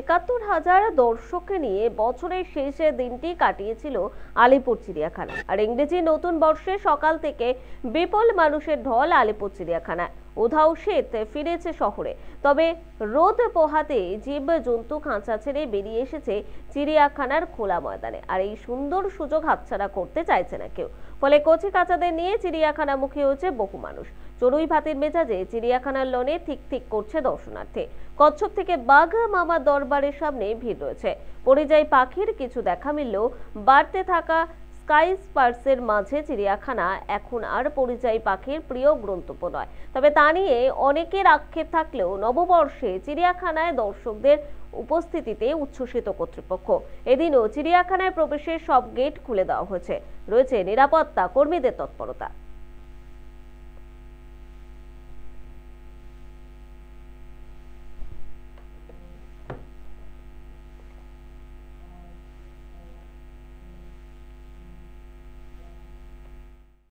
একাত্তর হাজার দর্শককে নিয়ে বছরের শেষে দিনটি কাটিয়েছিল আলিপুর চিড়িয়াখানা আর ইংরেজি নতুন বর্ষে সকাল থেকে বিপুল মানুষের ঢল আলিপুর চিড়িয়াখানায় উধাও শীত ফিরেছে শহরে তবে রোদ পোহাতে জীব জন্তু খাঁচা ছেড়ে বেরিয়ে এসেছে চিড়িয়াখানার খোলা ময়দানে আর এই সুন্দর সুযোগ হাতছাড়া করতে চাইছে না কেউ ফলে কচি কাঁচাদের নিয়ে চিড়িয়াখানামুখী হয়েছে বহু মানুষ চড়ুই ভাতির মেজাজে চিড়িয়াখানার লনে ঠিক ঠিক করছে দর্শনার্থী কচ্ছপ থেকে বাঘ মামা দরবারের সামনে ভিড় রয়েছে পরিযায়ী পাখির কিছু দেখা মিললেও বাড়তে থাকা স্কাই স্পার্সের মাঝে চিড়িয়াখানা এখন আর পরিযায়ী পাখির প্রিয় গন্তব্য নয় তবে তা নিয়ে অনেকের আক্ষেপ থাকলেও নববর্ষে চিড়িয়াখানায় দর্শকদের উপস্থিতিতে উচ্ছ্বসিত কর্তৃপক্ষ এদিনও চিড়িয়াখানায় প্রবেশের সব গেট খুলে দেওয়া হয়েছে রয়েছে নিরাপত্তা কর্মীদের তৎপরতা